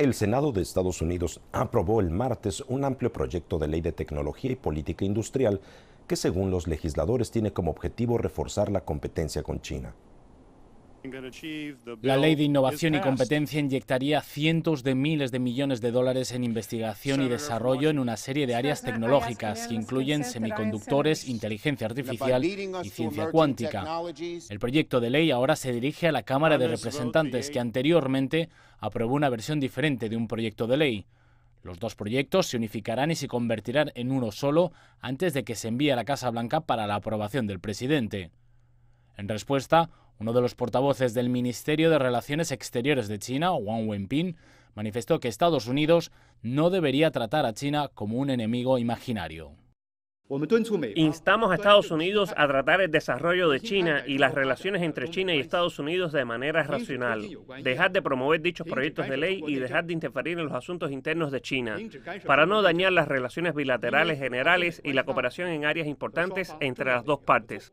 El Senado de Estados Unidos aprobó el martes un amplio proyecto de ley de tecnología y política industrial que según los legisladores tiene como objetivo reforzar la competencia con China. La ley de innovación y competencia inyectaría cientos de miles de millones de dólares en investigación y desarrollo en una serie de áreas tecnológicas que incluyen semiconductores, inteligencia artificial y ciencia cuántica. El proyecto de ley ahora se dirige a la Cámara de Representantes, que anteriormente aprobó una versión diferente de un proyecto de ley. Los dos proyectos se unificarán y se convertirán en uno solo antes de que se envíe a la Casa Blanca para la aprobación del presidente. En respuesta, uno de los portavoces del Ministerio de Relaciones Exteriores de China, Wang Wenping, manifestó que Estados Unidos no debería tratar a China como un enemigo imaginario. Instamos a Estados Unidos a tratar el desarrollo de China y las relaciones entre China y Estados Unidos de manera racional, dejar de promover dichos proyectos de ley y dejar de interferir en los asuntos internos de China, para no dañar las relaciones bilaterales generales y la cooperación en áreas importantes entre las dos partes.